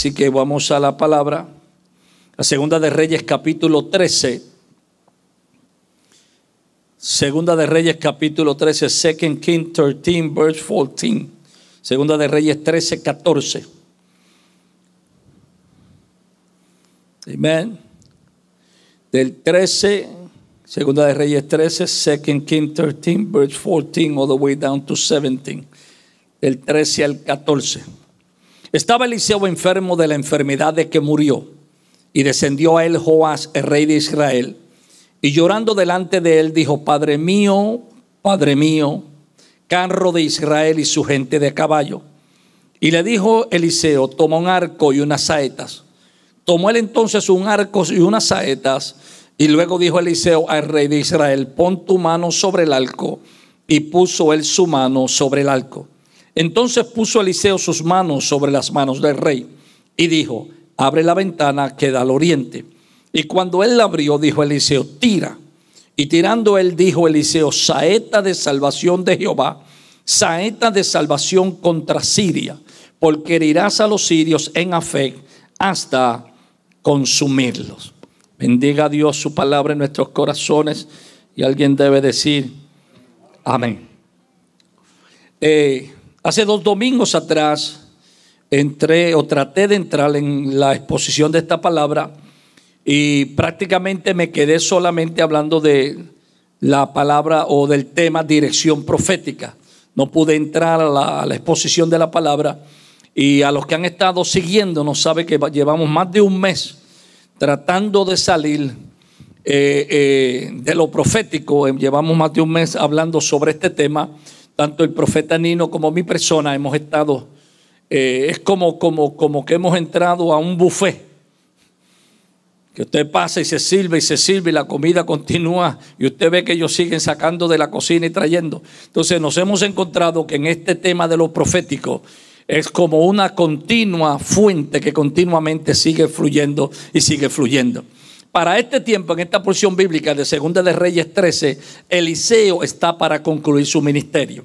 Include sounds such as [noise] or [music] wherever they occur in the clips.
Así que vamos a la palabra. La segunda de Reyes capítulo 13. Segunda de Reyes capítulo 13, Second King 13, verse 14. Segunda de Reyes 13, 14. Amén. Del 13, Segunda de Reyes 13, Second King 13, verse 14, all the way down to 17. Del 13 al 14. Estaba Eliseo enfermo de la enfermedad de que murió, y descendió a él Joás, el rey de Israel, y llorando delante de él dijo, Padre mío, Padre mío, carro de Israel y su gente de caballo. Y le dijo Eliseo, toma un arco y unas saetas. Tomó él entonces un arco y unas saetas, y luego dijo Eliseo al rey de Israel, pon tu mano sobre el arco, y puso él su mano sobre el arco. Entonces puso Eliseo sus manos sobre las manos del rey y dijo, abre la ventana que da al oriente. Y cuando él la abrió, dijo Eliseo, tira. Y tirando él, dijo Eliseo, saeta de salvación de Jehová, saeta de salvación contra Siria, porque herirás a los sirios en afec hasta consumirlos. Bendiga a Dios su palabra en nuestros corazones y alguien debe decir, amén. Eh, Hace dos domingos atrás entré o traté de entrar en la exposición de esta palabra y prácticamente me quedé solamente hablando de la palabra o del tema dirección profética. No pude entrar a la, exposición de la palabra y a los que han estado siguiendo nos sabe que llevamos más de un mes tratando de salir eh, eh, de lo profético. Llevamos más de un mes hablando sobre este tema tanto el profeta Nino como mi persona hemos estado, eh, es como, como, como que hemos entrado a un buffet. Que usted pasa y se sirve y se sirve y la comida continúa y usted ve que ellos siguen sacando de la cocina y trayendo. Entonces nos hemos encontrado que en este tema de lo profético es como una continua fuente que continuamente sigue fluyendo y sigue fluyendo. Para este tiempo, en esta porción bíblica de Segunda de Reyes 13, Eliseo está para concluir su ministerio.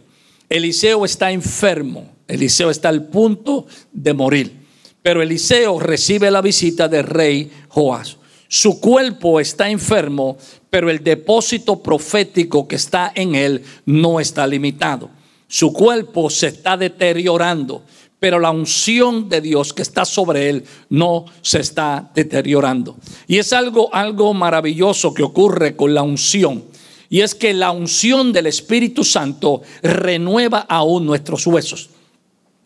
Eliseo está enfermo, Eliseo está al punto de morir, pero Eliseo recibe la visita del rey Joás. Su cuerpo está enfermo, pero el depósito profético que está en él no está limitado. Su cuerpo se está deteriorando, pero la unción de Dios que está sobre él no se está deteriorando. Y es algo algo maravilloso que ocurre con la unción. Y es que la unción del Espíritu Santo renueva aún nuestros huesos.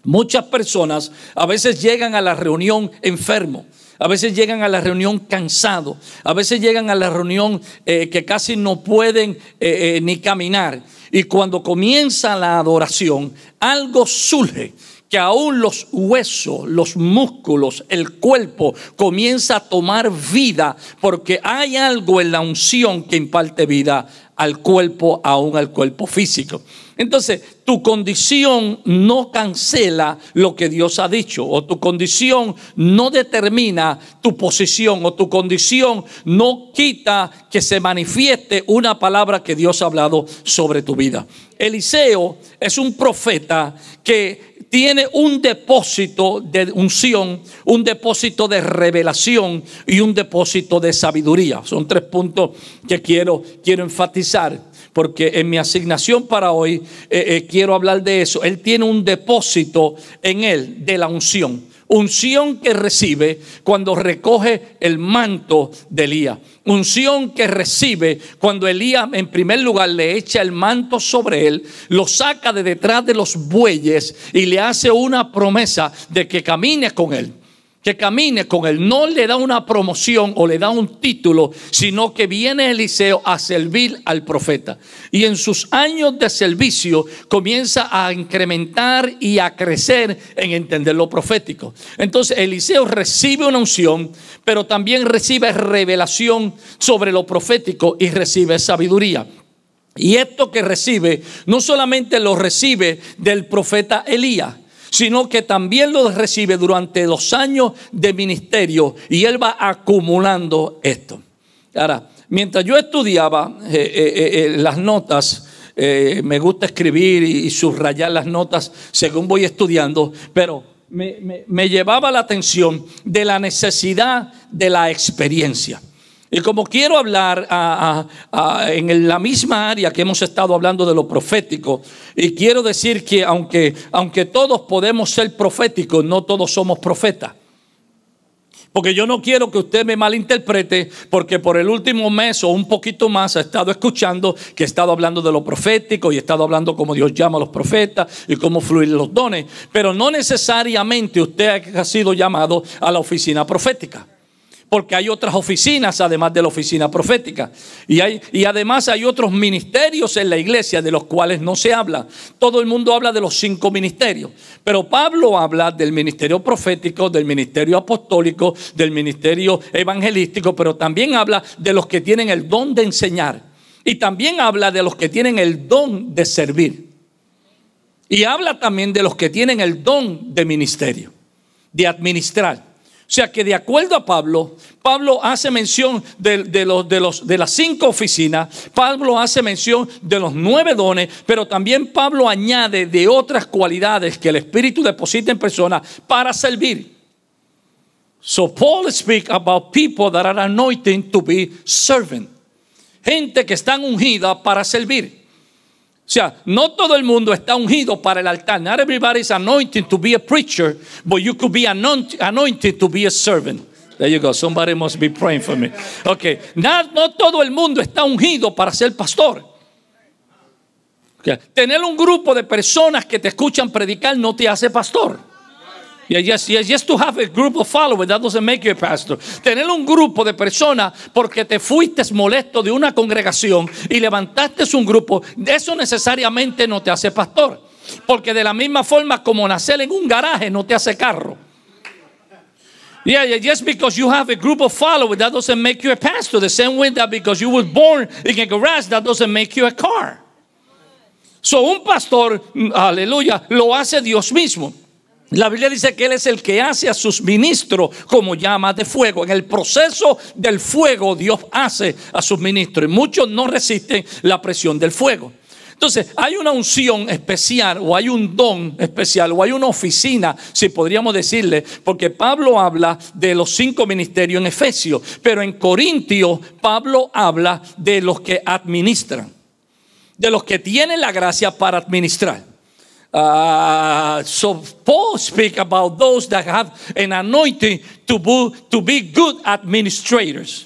Muchas personas a veces llegan a la reunión enfermo. A veces llegan a la reunión cansado, a veces llegan a la reunión eh, que casi no pueden eh, eh, ni caminar. Y cuando comienza la adoración, algo surge que aún los huesos, los músculos, el cuerpo comienza a tomar vida, porque hay algo en la unción que imparte vida al cuerpo, aún al cuerpo físico. Entonces, tu condición no cancela lo que Dios ha dicho, o tu condición no determina tu posición, o tu condición no quita que se manifieste una palabra que Dios ha hablado sobre tu vida. Eliseo es un profeta que tiene un depósito de unción, un depósito de revelación y un depósito de sabiduría. Son tres puntos que quiero, quiero enfatizar porque en mi asignación para hoy eh, eh quiero hablar de eso. Él tiene un depósito en él de la unción. Unción que recibe cuando recoge el manto de Elías. Unción que recibe cuando Elías en primer lugar le echa el manto sobre él, lo saca de detrás de los bueyes y le hace una promesa de que camine con él que camine con él. No le da una promoción o le da un título, sino que viene Eliseo a servir al profeta. Y en sus años de servicio comienza a incrementar y a crecer en entender lo profético. Entonces Eliseo recibe una unción, pero también recibe revelación sobre lo profético y recibe sabiduría. Y esto que recibe, no solamente lo recibe del profeta Elías, sino que también lo recibe durante dos años de ministerio y él va acumulando esto. Ahora, mientras yo estudiaba eh, eh, eh, las notas, me gusta escribir y, subrayar las notas según voy estudiando, pero me llevaba la atención de la necesidad de la experiencia. Y como quiero hablar en la misma área que hemos estado hablando de lo profético, y quiero decir que aunque, aunque todos podemos ser proféticos, no todos somos profetas. Porque yo no quiero que usted me malinterprete, porque por el último mes o un poquito más ha estado escuchando que he estado hablando de lo profético y he estado hablando cómo Dios llama a los profetas y cómo fluir los dones. Pero no necesariamente usted ha sido llamado a la oficina profética porque hay otras oficinas además de la oficina profética. Y, hay, y además hay otros ministerios en la iglesia de los cuales no se habla. Todo el mundo habla de los cinco ministerios, pero Pablo habla del ministerio profético, del ministerio apostólico, del ministerio evangelístico, pero también habla de los que tienen el don de enseñar. Y también habla de los que tienen el don de servir. Y habla también de los que tienen el don de ministerio, de administrar. O sea que de acuerdo a Pablo, Pablo hace mención de, los, de, los, de las cinco oficinas, Pablo hace mención de los nueve dones, pero también Pablo añade de otras cualidades que el Espíritu deposita en personas para servir. So Paul speak about people that are anointed to be servant. Gente que están ungida para servir. O sea, no todo el mundo está ungido para el altar. Not everybody is anointed to be a preacher, but you could be anointed to be a servant. There you go. Somebody must be praying for me. Okay. Not, no todo el mundo está ungido para ser pastor. Tener un grupo de personas que te escuchan predicar no te hace pastor. Yeah, yes, yes, yes, to have a group of followers, that doesn't make you a pastor. Tener un grupo de personas porque te fuiste molesto de una congregación y levantaste un grupo, eso necesariamente no te hace pastor. Porque de la misma forma como nacer en un garaje no te hace carro. Yeah, yeah, just because you have a group of followers, that doesn't make you a pastor. The same way that because you were born in a garage, that doesn't make you a car. So un pastor, mm, aleluya, lo hace Dios mismo. La Biblia dice que Él es el que hace a sus ministros como llamas de fuego. En el proceso del fuego Dios hace a sus ministros y muchos no resisten la presión del fuego. Entonces, hay una unción especial o hay un don especial o hay una oficina, si podríamos decirle, porque Pablo habla de los cinco ministerios en Efesios, pero en Corintios Pablo habla de los que administran, de los que tienen la gracia para administrar. Ah, so Paul speak about those that have an anointing to be, good administrators.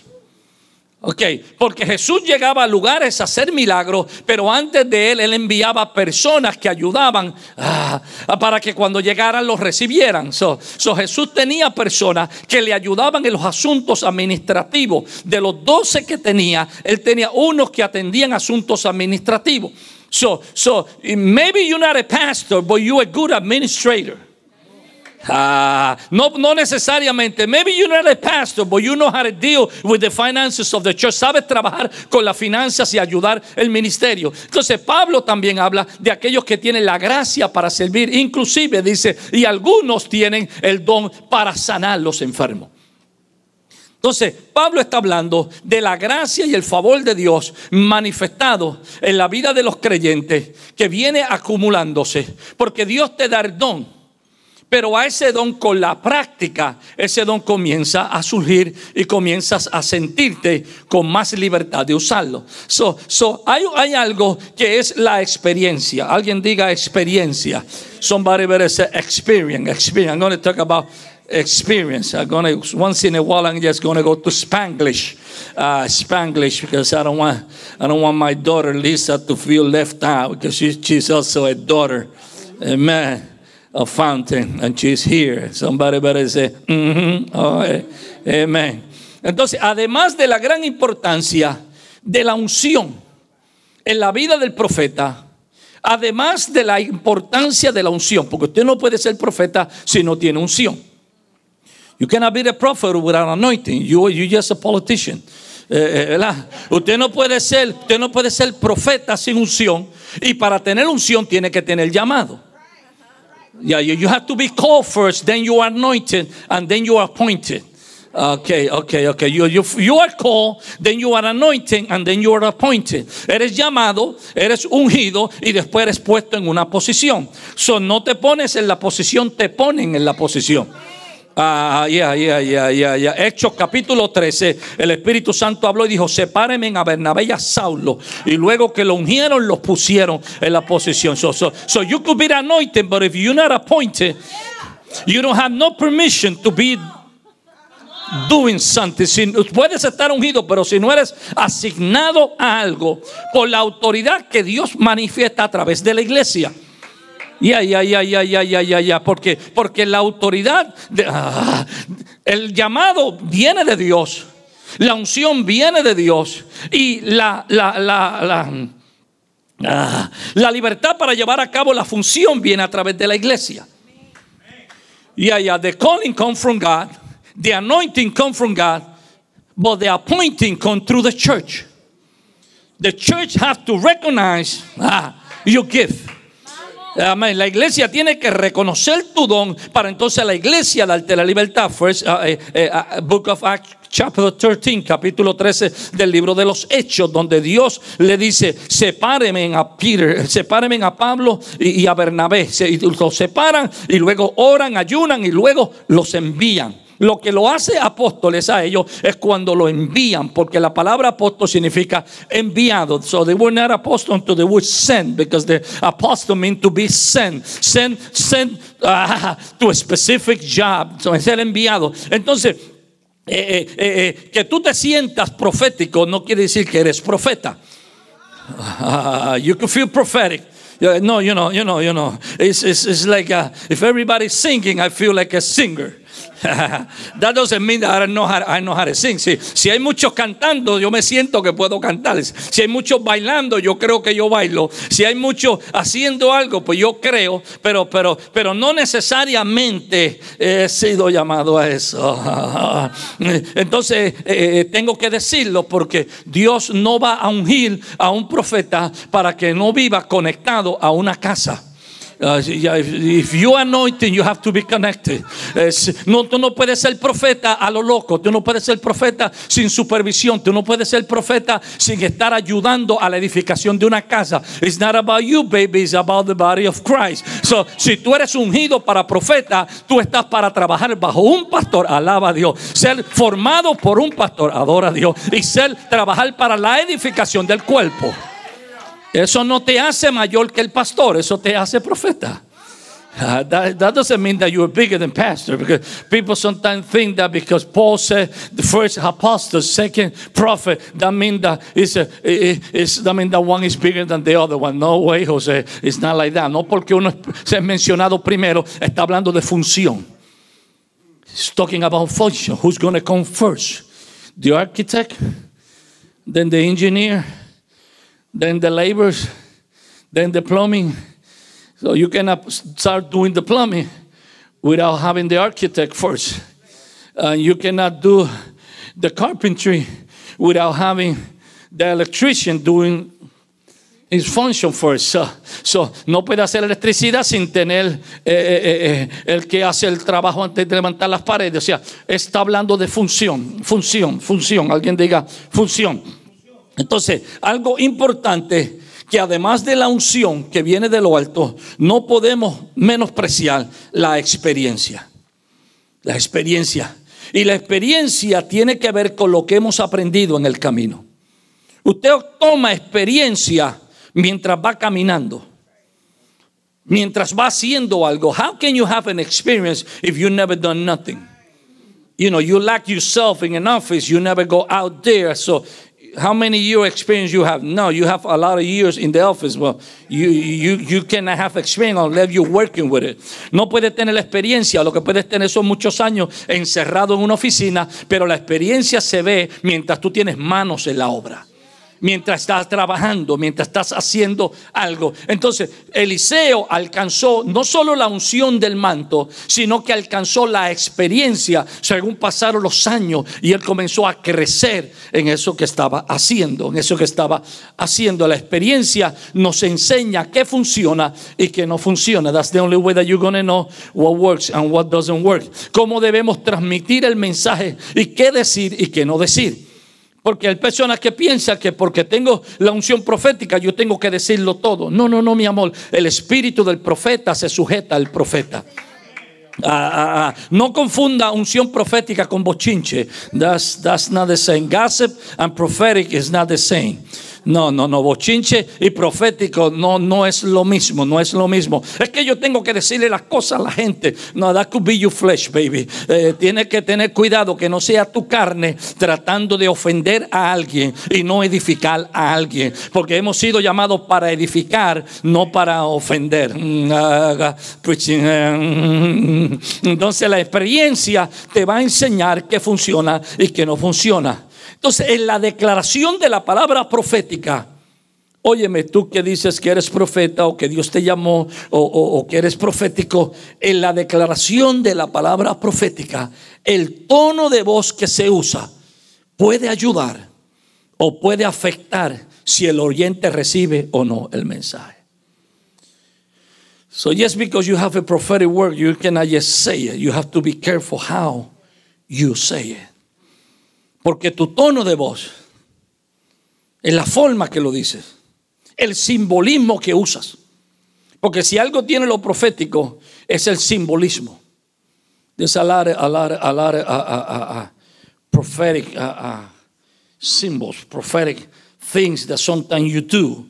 Ok, porque Jesús llegaba a lugares a hacer milagros, pero antes de él, él enviaba personas que ayudaban ah, para que cuando llegaran los recibieran. So, Jesús tenía personas que le ayudaban en los asuntos administrativos. De los doce que tenía, él tenía unos que atendían asuntos administrativos. So, so maybe you're not a pastor, but you're a good administrator. Ah, no, no necesariamente. Maybe you're not a pastor, but you know how to deal with the finances of the church. Sabes trabajar con las finanzas y ayudar el ministerio. Entonces Pablo también habla de aquellos que tienen la gracia para servir. Inclusive dice, y algunos tienen el don para sanar los enfermos. Entonces, Pablo está hablando de la gracia y el favor de Dios manifestado en la vida de los creyentes que viene acumulándose, porque Dios te da el don, pero a ese don con la práctica, ese don comienza a surgir y comienzas a sentirte con más libertad de usarlo. So, hay, algo que es la experiencia. Alguien diga experiencia. Somebody better experience, experience. I'm going to talk about experience. I'm gonna once in a while. I'm just gonna go to Spanglish, uh, Spanglish, because I don't want I don't want my daughter Lisa to feel left out because she, she's also a daughter, amen, a fountain, and she's here. Somebody better say, mm amen. Entonces, además de la gran importancia de la unción en la vida del profeta, además de la importancia de la unción, porque usted no puede ser profeta si no tiene unción. You cannot be a prophet without anointing. You you just a politician. Eh, eh usted no puede ser, usted no puede ser profeta sin unción. Y para tener unción tiene que tener llamado. you, you have to be called first, then you are anointed, and then you are appointed. Okay, okay, okay. You, you, you, are called, then you are anointed, and then you are appointed. Eres llamado, eres ungido y después eres puesto en una posición. So no te pones en la posición, te ponen en la posición. Ah, ya, ya, ya, ya, Hechos capítulo 13. El Espíritu Santo habló y dijo: Sepárenme a Bernabé y a Saulo. Y luego que lo ungieron, los pusieron en la posición. So, you could be anointed, but if you're not appointed, you don't have no permission to be doing something. puedes estar ungido, pero si no eres asignado a algo por la autoridad que Dios manifiesta a través de la iglesia. Ya, ya, ya, ya, ya, ya, ya, ya. Porque, porque la autoridad, ah, el llamado viene de Dios. La unción viene de Dios. Y la, la, la, ah, libertad para llevar a cabo la función viene a través de la iglesia. Ya ah, The calling come from God. The anointing come from God. But the appointing come through the church. The church have to recognize ah, your gift. La iglesia tiene que reconocer tu don para entonces la iglesia darte la libertad. First, uh, eh, eh, uh, Book of Acts, chapter 13, capítulo 13 del libro de los Hechos, donde Dios le dice, sepárenme a Peter, a Pablo y, a Bernabé. y los separan y luego oran, ayunan y luego los envían. Lo que lo hace apóstoles a ellos es cuando lo envían, porque la palabra apóstol significa enviado. So they were not apostles until they were sent, because the apostle means to be sent, sent, sent [laughs] ah, to a specific job, so, el enviado. Entonces, eh, eh, eh, que tú te sientas profético no quiere decir que eres profeta. Ah, you can feel prophetic. No, you know, you know, you know. It's, like uh, if everybody's singing, I feel like a singer. Si, hay muchos cantando, yo me siento que puedo cantar. Si hay muchos bailando, yo creo que yo bailo. Si hay muchos haciendo algo, pues yo creo. Pero, pero, pero no necesariamente he sido llamado a eso. [laughs] Entonces eh, eh, tengo que decirlo porque Dios no va a ungir a un profeta para que no viva conectado a una casa. Ah, if, you anointing, you have to be connected. no, tú no puedes ser profeta a lo loco. Tú no puedes ser profeta sin supervisión. Tú no puedes ser profeta sin estar ayudando a la edificación de una casa. It's not about you, baby. It's about the body of Christ. So, si tú eres ungido para profeta, tú estás para trabajar bajo un pastor. Alaba a Dios. Ser formado por un pastor. Adora a Dios. Y ser trabajar para la edificación del cuerpo. Eso no te hace mayor que el pastor, eso te hace profeta. Ah, that, doesn't mean that you're bigger than pastor because people sometimes think that because Paul said the first apostle, second prophet, that means that is that mean that one is bigger than the other one. No way, Jose. It's not like that. No porque uno se ha mencionado primero, está hablando de función. He's talking about function. Who's going to come first? The architect, then the engineer, then the labors, then the plumbing. So you cannot start doing the plumbing without having the architect first. Uh, you cannot do the carpentry without having the electrician doing his function first. So, so no puede hacer electricidad sin tener eh, eh, eh, eh el que hace el trabajo antes de levantar las paredes. O sea, está hablando de función, función, función. Alguien diga función. Entonces, algo importante que además de la unción que viene de lo alto, no podemos menospreciar la experiencia. La experiencia. Y la experiencia tiene que ver con lo que hemos aprendido en el camino. Usted toma experiencia mientras va caminando. Mientras va haciendo algo. How can you have an experience if you never done nothing? You know, you lack yourself in an office, you never go out there. So how many year experience you have? No, you have a lot of years in the office. Well, you, you, you cannot have experience unless you're working with it. No puedes tener la experiencia. Lo que puedes tener son muchos años encerrado en una oficina, pero la experiencia se ve mientras tú tienes manos en la obra mientras estás trabajando, mientras estás haciendo algo. Entonces, Eliseo alcanzó no solo la unción del manto, sino que alcanzó la experiencia según pasaron los años y él comenzó a crecer en eso que estaba haciendo, en eso que estaba haciendo. La experiencia nos enseña qué funciona y qué no funciona. That's the only way that you're going to know what works and what doesn't work. Cómo debemos transmitir el mensaje y qué decir y qué no decir. Porque hay personas que piensa que porque tengo la unción profética yo tengo que decirlo todo. No, no, no, mi amor. El espíritu del profeta se sujeta al profeta. Ah, ah, ah. No confunda unción profética con bochinche. That's, that's not the same. Gossip and prophetic is not the same. No, no, no, bochinche y profético no, no es lo mismo, no es lo mismo. Es que yo tengo que decirle las cosas a la gente. No, that could be flesh, baby. Eh, tienes que tener cuidado que no sea tu carne tratando de ofender a alguien y no edificar a alguien. Porque hemos sido llamados para edificar, no para ofender. Mm, ah, ah, eh, mm, mm. Entonces la experiencia te va a enseñar que funciona y que no funciona. Entonces, en la declaración de la palabra profética, óyeme, tú que dices que eres profeta o que Dios te llamó o, que eres profético, en la declaración de la palabra profética, el tono de voz que se usa puede ayudar o puede afectar si el oriente recibe o no el mensaje. So just because you have a prophetic word, you cannot just say it. You have to be careful how you say it. Porque tu tono de voz es la forma que lo dices, el simbolismo que usas. Porque si algo tiene lo profético, es el simbolismo. There's a lot, a a of, uh, symbols, prophetic things that sometimes you do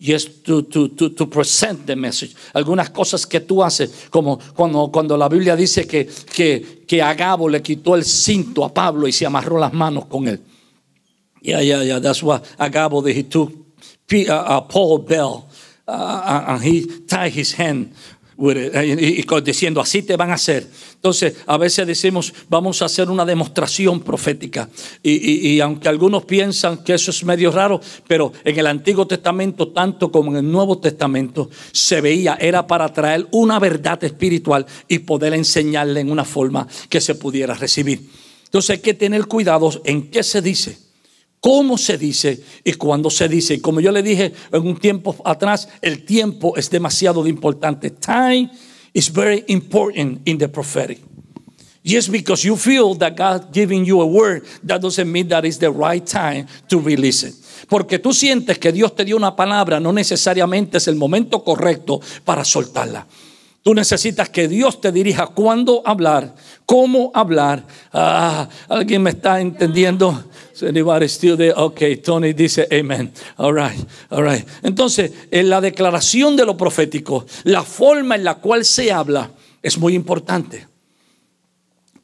Yes, to, to, to, to, present the message. Algunas cosas que tú haces, como cuando, cuando la Biblia dice que, que, que Agabo le quitó el cinto a Pablo y se amarró las manos con él. Yeah, yeah, yeah. That's what Agabo did. He took uh, uh, Paul Bell uh, and he tied his hand eh, y diciendo así te van a hacer. Entonces, a veces decimos, vamos a hacer una demostración profética. Y, aunque algunos piensan que eso es medio raro, pero en el Antiguo Testamento, tanto como en el Nuevo Testamento, se veía, era para traer una verdad espiritual y poder enseñarle en una forma que se pudiera recibir. Entonces hay que tener cuidado en qué se dice cómo se dice y cuándo se dice. Y como yo le dije en un tiempo atrás, el tiempo es demasiado importante. Time is very important in the prophetic. Just because you feel that God giving you a word, that doesn't mean that is the right time to release it. Porque tú sientes que Dios te dio una palabra, no necesariamente es el momento correcto para soltarla. Tú necesitas que Dios te dirija cuándo hablar, cómo hablar. Ah, ¿Alguien me está entendiendo? Ok, Tony dice amen. All right, all right. Entonces, en la declaración de lo profético, la forma en la cual se habla es muy importante.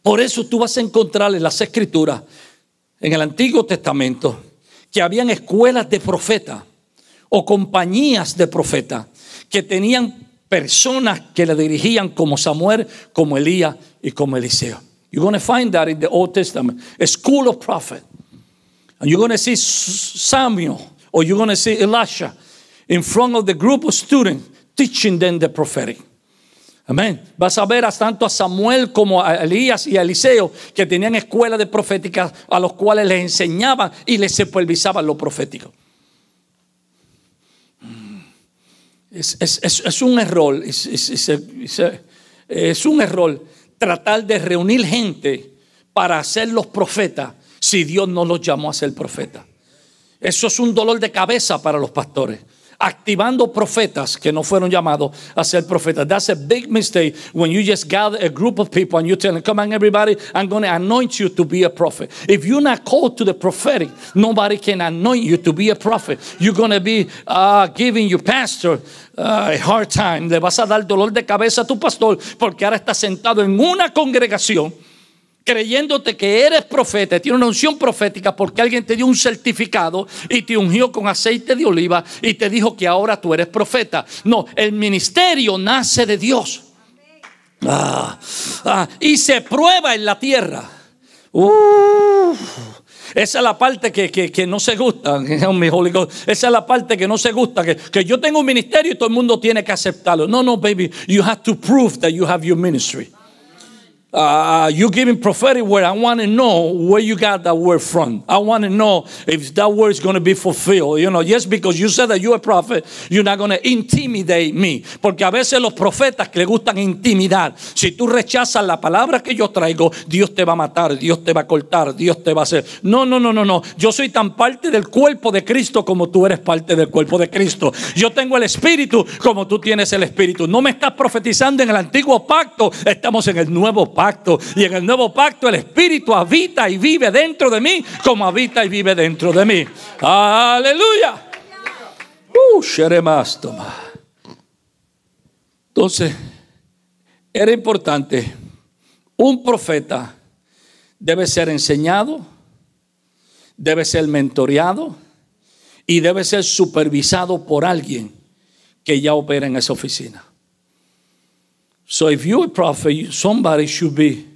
Por eso tú vas a encontrar en las escrituras, en el Antiguo Testamento, que habían escuelas de profetas o compañías de profetas que tenían personas que le dirigían como Samuel, como Elías y como Eliseo. You're going to find that in the Old Testament. A school of prophets, And you're going to see Samuel or you're going to see Elisha in front of the group of students teaching them the prophetic. Amén. Vas a ver a tanto a Samuel como a Elías y a Eliseo que tenían escuelas de proféticas a los cuales les enseñaban y les supervisaban lo profético. Es, es, un error, es un error tratar de reunir gente para hacerlos profetas si Dios no los llamó a ser profetas. Eso es un dolor de cabeza para los pastores activando profetas que no fueron llamados a ser profetas. That's a big mistake when you just gather a group of people and you tell them, come on everybody, I'm going to anoint you to be a prophet. If you're not called to the prophetic, nobody can anoint you to be a prophet. You're going to be uh, giving your pastor uh, a hard time. Le vas a dar dolor de cabeza a tu pastor porque ahora está sentado en una congregación creyéndote que eres profeta, tiene una unción profética porque alguien te dio un certificado y te ungió con aceite de oliva y te dijo que ahora tú eres profeta. No, el ministerio nace de Dios. Ah, ah, y se prueba en la tierra. esa es la parte que, no se gusta, [laughs] Esa es la parte que no se gusta, que, que yo tengo un ministerio y todo el mundo tiene que aceptarlo. No, no, baby, you have to prove that you have your ministry. Uh, uh, you giving prophetic word. I want to know where you got that word from. I want to know if that word is going to be fulfilled. You know, just because you said that you're a prophet, you're not going to intimidate me. Porque a veces los profetas que le gustan intimidar. Si tú rechazas la palabra que yo traigo, Dios te va a matar, Dios te va a cortar, Dios te va a hacer. No, no, no, no, no. Yo soy tan parte del cuerpo de Cristo como tú eres parte del cuerpo de Cristo. Yo tengo el espíritu como tú tienes el espíritu. No me estás profetizando en el antiguo pacto, estamos en el nuevo pacto. Y en el nuevo pacto el Espíritu habita y vive dentro de mí como habita y vive dentro de mí. Aleluya. Uh, Entonces, era importante. Un profeta debe ser enseñado, debe ser mentoreado y debe ser supervisado por alguien que ya opera en esa oficina. So if you're a prophet, somebody should be,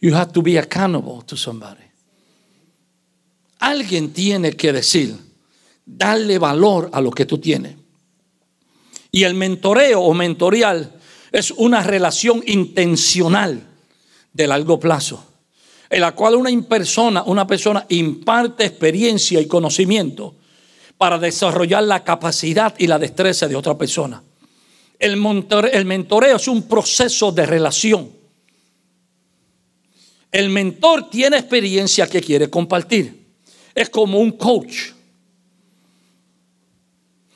you have to be accountable to somebody. Alguien tiene que decir, darle valor a lo que tú tienes. Y el mentoreo o mentorial es una relación intencional de largo plazo, en la cual una persona, una persona imparte experiencia y conocimiento para desarrollar la capacidad y la destreza de otra persona. El, el mentoreo es un proceso de relación. El mentor tiene experiencia que quiere compartir. Es como un coach.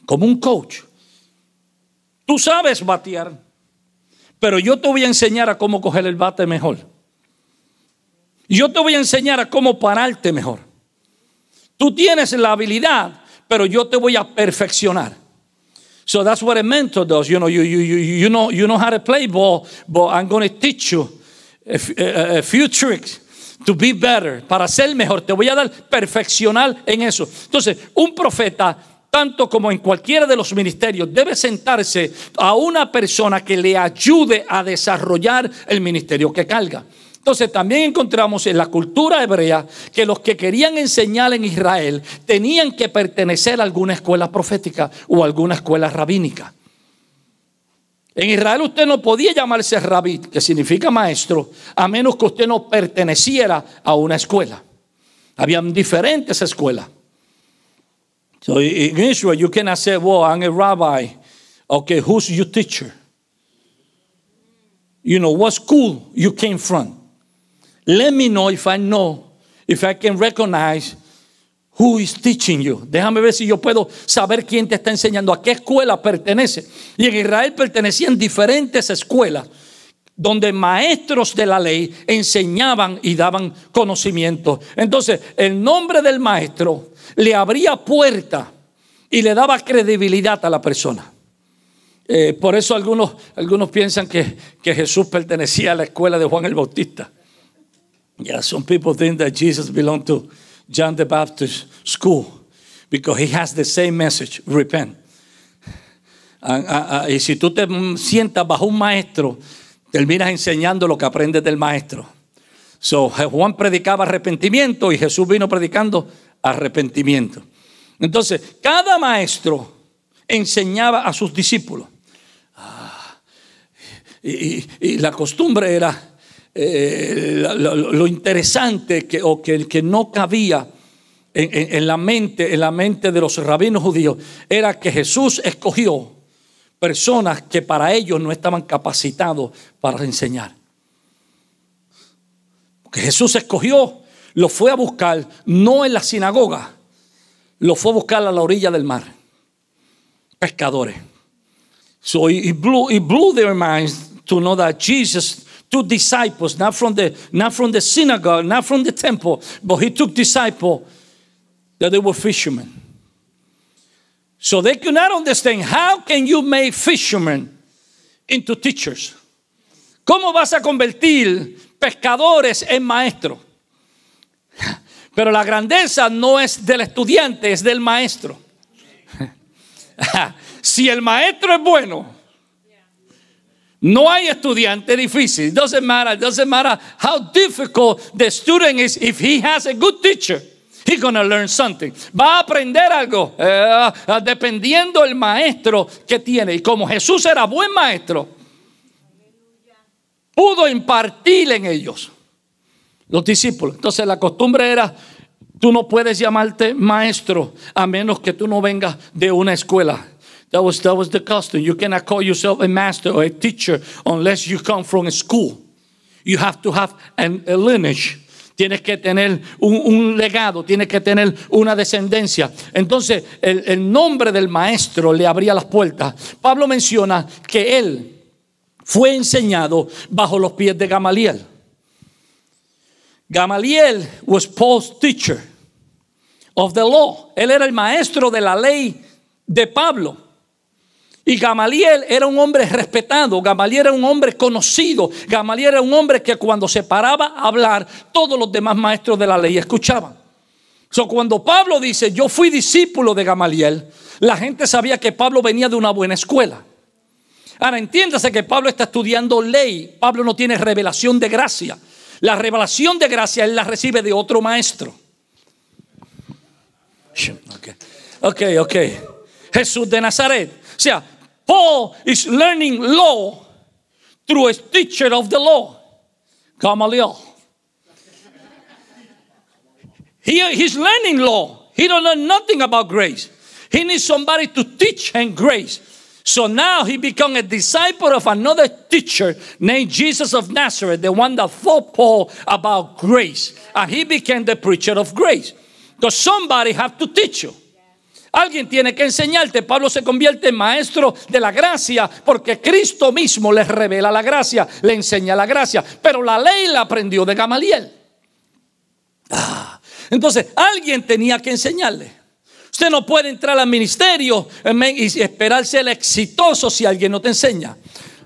Como un coach. Tú sabes batear, pero yo te voy a enseñar a cómo coger el bate mejor. Yo te voy a enseñar a cómo pararte mejor. Tú tienes la habilidad, pero yo te voy a perfeccionar. So that's what a mentor does. You know, you, you, you, you, know, you know how to play ball, but I'm going to teach you a, few tricks to be better, para ser mejor. Te voy a dar perfeccional en eso. Entonces, un profeta, tanto como en cualquiera de los ministerios, debe sentarse a una persona que le ayude a desarrollar el ministerio que carga. Entonces también encontramos en la cultura hebrea que los que querían enseñar en Israel tenían que pertenecer a alguna escuela profética o alguna escuela rabínica. En Israel usted no podía llamarse rabí, que significa maestro, a menos que usted no perteneciera a una escuela. Habían diferentes escuelas. So in Israel you can say, well, I'm a rabbi. Okay, who's your teacher? You know, what school you came from? Let me know if I know, if I can recognize who is teaching you. Déjame ver si yo puedo saber quién te está enseñando, a qué escuela pertenece. Y en Israel pertenecían diferentes escuelas donde maestros de la ley enseñaban y daban conocimiento. Entonces, el nombre del maestro le abría puerta y le daba credibilidad a la persona. Eh, por eso algunos, algunos piensan que Jesús pertenecía a la escuela de Juan el Bautista. Yeah, some people think that Jesus belonged to John the Baptist school because he has the same message, repent. Uh, uh, y si tú te sientas bajo un maestro, terminas enseñando lo que aprendes del maestro. So, Juan predicaba arrepentimiento y Jesús vino predicando arrepentimiento. Entonces, cada maestro enseñaba a sus discípulos. Ah, y, la costumbre era eh, lo, interesante que, o que, que no cabía en, la mente, en la mente de los rabinos judíos, era que Jesús escogió personas que para ellos no estaban capacitados para enseñar. Que Jesús escogió, lo fue a buscar, no en la sinagoga, lo fue a buscar a la orilla del mar. Pescadores. So blew, it blew their minds to know that Jesus To disciples, not from the, not from the synagogue, not from the temple, but he took disciples that they were fishermen. So they could not understand how can you make fishermen into teachers. ¿Cómo vas a convertir pescadores en maestros? [laughs] Pero la grandeza no es del estudiante, es del maestro. [laughs] Si el maestro es bueno, no hay estudiante difícil. doesn't matter. doesn't matter how difficult the student is. If he has a good teacher, he's going learn something. Va a aprender algo eh, ah, dependiendo el maestro que tiene. Y como Jesús era buen maestro, pudo impartir en ellos los discípulos. Entonces la costumbre era, tú no puedes llamarte maestro a menos que tú no vengas de una escuela. That was, the custom. You cannot call yourself a master or a teacher unless you come from a school. You have to have a lineage. Tienes que tener un, legado, tienes que tener una descendencia. Entonces, el, el nombre del maestro le abría las puertas. Pablo menciona que él fue enseñado bajo los pies de Gamaliel. Gamaliel was Paul's teacher of the law. Él era el maestro de la ley de Pablo. Y Gamaliel era un hombre respetado, Gamaliel era un hombre conocido, Gamaliel era un hombre que cuando se paraba a hablar, todos los demás maestros de la ley escuchaban. So, cuando Pablo dice, yo fui discípulo de Gamaliel, la gente sabía que Pablo venía de una buena escuela. Ahora entiéndase que Pablo está estudiando ley, Pablo no tiene revelación de gracia. La revelación de gracia él la recibe de otro maestro. Ok, ok. Jesús de Nazaret. O sea, Paul is learning law through a teacher of the law, Gamaliel. He, he's learning law. He don't know nothing about grace. He needs somebody to teach him grace. So now he become a disciple of another teacher named Jesus of Nazareth, the one that taught Paul about grace. And he became the preacher of grace. Because somebody have to teach you. Alguien tiene que enseñarte. Pablo se convierte en maestro de la gracia porque Cristo mismo les revela la gracia, le enseña la gracia. Pero la ley la aprendió de Gamaliel. Ah, entonces, alguien tenía que enseñarle. Usted no puede entrar al ministerio y esperarse el exitoso si alguien no te enseña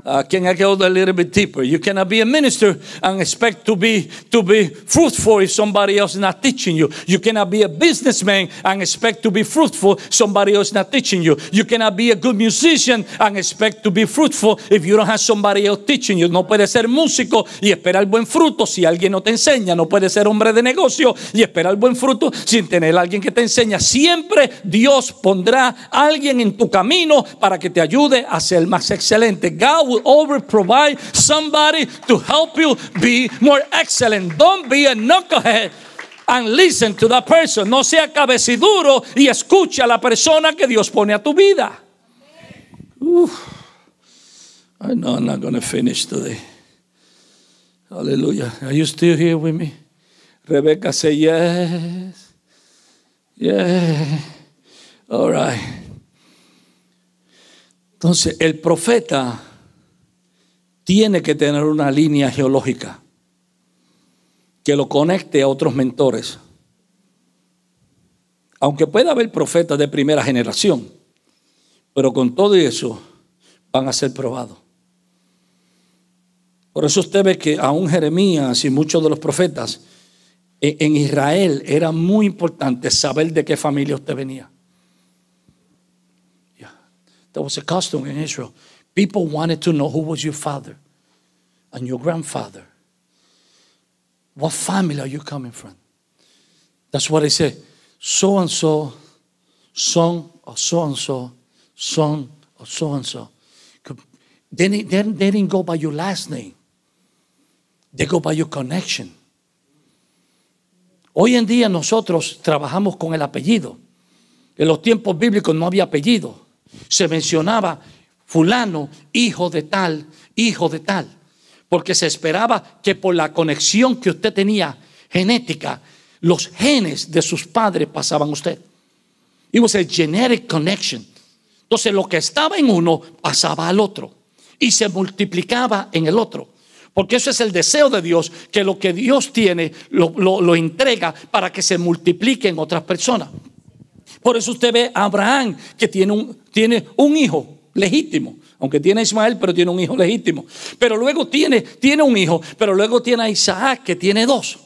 uh, can I go a little bit deeper? You cannot be a minister and expect to be to be fruitful if somebody else is not teaching you. You cannot be a businessman and expect to be fruitful if somebody else is not teaching you. You cannot be a good musician and expect to be fruitful if you don't have somebody else teaching you. No puede ser músico y esperar buen fruto si alguien no te enseña. No puede ser hombre de negocio y esperar buen fruto sin tener alguien que te enseña. Siempre Dios pondrá alguien en tu camino para que te ayude a ser más excelente. God will over provide somebody to help you be more excellent. Don't be a knucklehead. And listen to that person. No sea cabeciduro y escucha a la persona que Dios pone a tu vida. I know I'm not going to finish today. Hallelujah. Are you still here with me? Rebecca Say Yes. Yeah. All right. Entonces, el profeta tiene que tener una línea geológica que lo conecte a otros mentores. Aunque pueda haber profetas de primera generación, pero con todo eso van a ser probados. Por eso usted ve que aún Jeremías y muchos de los profetas e-, en Israel era muy importante saber de qué familia usted venía. Estamos That was a custom Israel. People wanted to know who was your father and your grandfather. What family are you coming from? That's what they say. So and so, son or so and so, son or so and so. they didn't go by your last name, they go by your connection. Hoy en día nosotros trabajamos con el apellido. En los tiempos bíblicos no había apellido. Se mencionaba fulano, hijo de tal, hijo de tal. Porque se esperaba que por la conexión que usted tenía genética, los genes de sus padres pasaban a usted. Y was a genetic connection. Entonces lo que estaba en uno pasaba al otro y se multiplicaba en el otro. Porque eso es el deseo de Dios, que lo que Dios tiene lo, entrega para que se multiplique en otras personas. Por eso usted ve a Abraham que tiene un, tiene un hijo legítimo. Aunque tiene a Ismael, pero tiene un hijo legítimo. Pero luego tiene, tiene un hijo, pero luego tiene a Isaac, que tiene dos.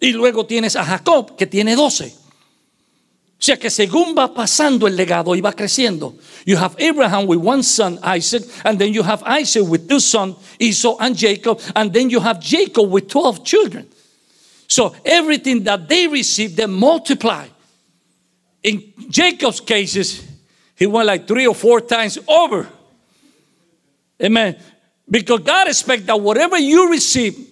Y luego tienes a Jacob, que tiene doce. O sea que según va pasando el legado y va creciendo. You have Abraham with one son, Isaac, and then you have Isaac with two sons, Esau and Jacob, and then you have Jacob with 12 children. So everything that they receive, they multiply. In Jacob's cases, He went like three or four times over. Amen. Because God expects that whatever you receive,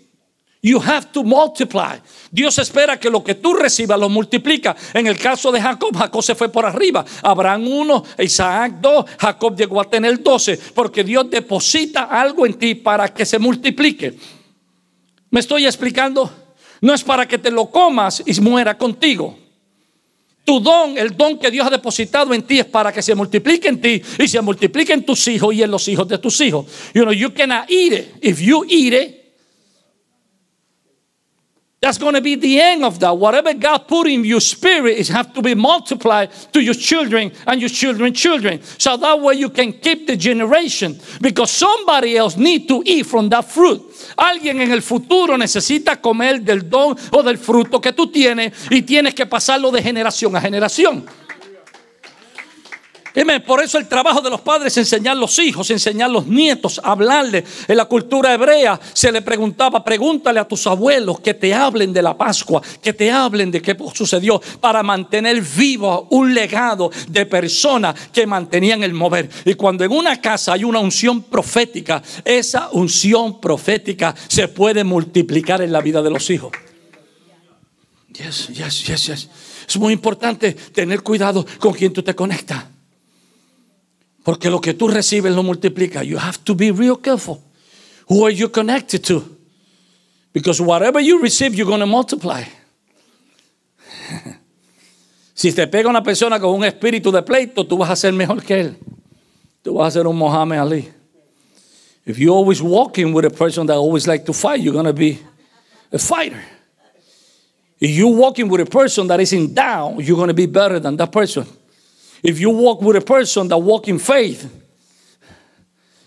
You have to multiply. Dios espera que lo que tú recibas lo multiplica. En el caso de Jacob, Jacob se fue por arriba. Abraham uno, Isaac 2, Jacob llegó a tener 12, porque Dios deposita algo en ti para que se multiplique. ¿Me estoy explicando? No es para que te lo comas y muera contigo. Tu don, el don que Dios ha depositado en ti es para que se multiplique en ti y se multiplique en tus hijos y en los hijos de tus hijos. You know, you cannot eat it. If you eat it, That's going to be the end of that. Whatever God put in your spirit is have to be multiplied to your children and your children, children. So that way you can keep the generation because somebody else need to eat from that fruit. Alguien en el futuro necesita comer del don o del fruto que tú tienes y tienes que pasarlo de generación a generación. Por eso el trabajo de los padres es enseñar a los hijos, enseñar a los nietos, hablarle En la cultura hebrea se le preguntaba, pregúntale a tus abuelos que te hablen de la Pascua, que te hablen de qué sucedió, para mantener vivo un legado de personas que mantenían el mover. Y cuando en una casa hay una unción profética, esa unción profética se puede multiplicar en la vida de los hijos. Yes, yes, yes, yes. Es muy importante tener cuidado con quien tú te conectas. Porque lo que tú recibes lo multiplica. You have to be real careful. Who are you connected to? Because whatever you receive, you're going to multiply. [laughs] si te pega una persona con un espíritu de pleito, tú vas a ser mejor que él. Tú vas a ser un Ali. If you're always walking with a person that always like to fight, you're going to be a fighter. If you're walking with a person that isn't down, you're going to be better than that person. If you walk with a person that walk in faith,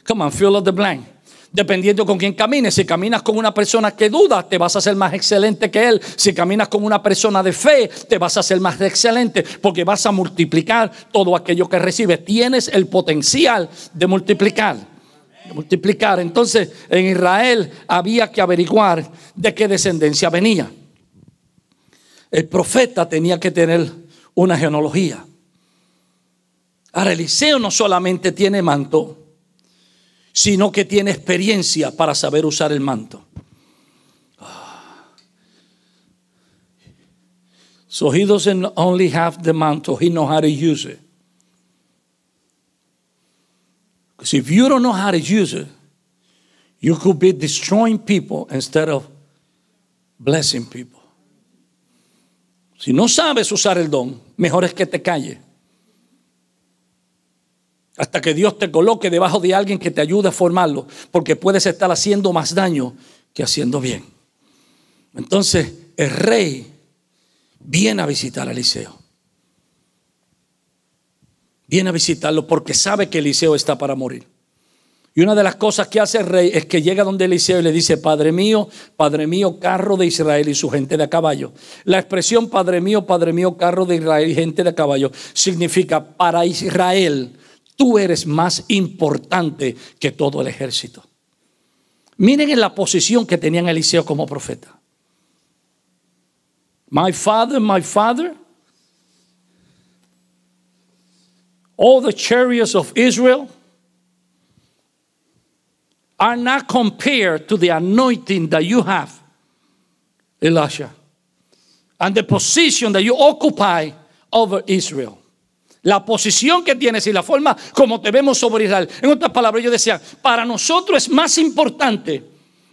come on, fill up the blank. Dependiendo con quién camines, si caminas con una persona que duda, te vas a ser más excelente que él. Si caminas con una persona de fe, te vas a ser más excelente, porque vas a multiplicar todo aquello que recibes. Tienes el potencial de multiplicar multiplicar. Entonces, en Israel había que averiguar de qué descendencia venía. El profeta tenía que tener una genealogía. Ahora Eliseo no solamente tiene manto, sino que tiene experiencia para saber usar el manto. Ah. So he doesn't only have the mantle, he knows how to use it. Because if you don't know how to use it, you could be destroying people instead of blessing people. Si no sabes usar el don, mejor es que te calles hasta que Dios te coloque debajo de alguien que te ayude a formarlo, porque puedes estar haciendo más daño que haciendo bien. Entonces, el rey viene a visitar a Eliseo. Viene a visitarlo porque sabe que Eliseo está para morir. Y una de las cosas que hace el rey es que llega donde Eliseo y le dice, Padre mío, Padre mío, carro de Israel y su gente de a caballo. La expresión Padre mío, Padre mío, carro de Israel y gente de a caballo significa para Israel Tú eres más importante que todo el ejército. Miren en la posición que tenían Eliseo como profeta. My father, my father. All the chariots of Israel are not compared to the anointing that you have, Elisha, and the position that you occupy over Israel la posición que tienes y la forma como te vemos sobre Israel. En otras palabras, yo decía, para nosotros es más importante